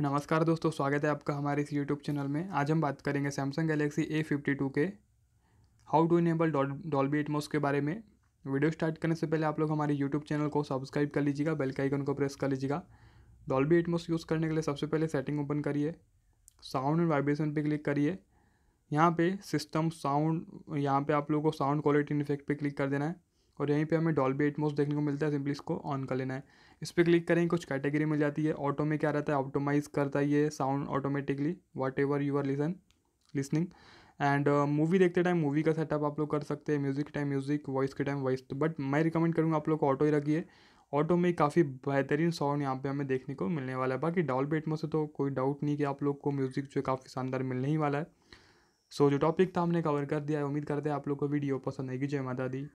नमस्कार दोस्तों स्वागत है आपका हमारे इस यूट्यूब चैनल में आज हम बात करेंगे Samsung Galaxy A fifty two के how to enable Dolby Atmos के बारे में वीडियो स्टार्ट करने से पहले आप लोग हमारे यूट्यूब चैनल को सब्सक्राइब कर लीजिएगा बेल के आइकन को प्रेस कर लीजिएगा डॉल्बी एटमोस यूज़ करने के लिए सबसे पहले सेटिंग ओपन करिए साउंड एंड वाइब्रेशन पर क्लिक करिए यहाँ पर सिस्टम साउंड यहाँ पर आप लोग को साउंड क्वालिटी इन इफेक्ट पर क्लिक कर देना है और यहीं पे हमें डॉल्बी एटमोस देखने को मिलता है सिंपली इसको ऑन कर लेना है इस पर क्लिक करें कुछ कैटेगरी मिल जाती है ऑटो में क्या रहता है ऑप्टोमाइज़ करता है ये sound automatically whatever you are listen listening and movie देखते टाइम मूवी का सेटअप आप लोग कर सकते हैं म्यूज़िक टाइम म्यूज़िक वॉइस के टाइम वॉइस तो बट मैं रिकमेंड करूँगा आप लोग को ऑटो ही रखिए ऑटो में काफ़ी बेहतरीन साउंड यहाँ पे हमें देखने को मिलने वाला है बाकी डॉल बेट में से तो कोई डाउट नहीं कि आप लोग को म्यूज़िक जो है काफ़ी शानदार मिलने ही वाला है सो so, जो टॉपिक था हमने कवर कर दिया है उम्मीद करते हैं आप लोग को वीडियो पसंद आएगी जय माता दी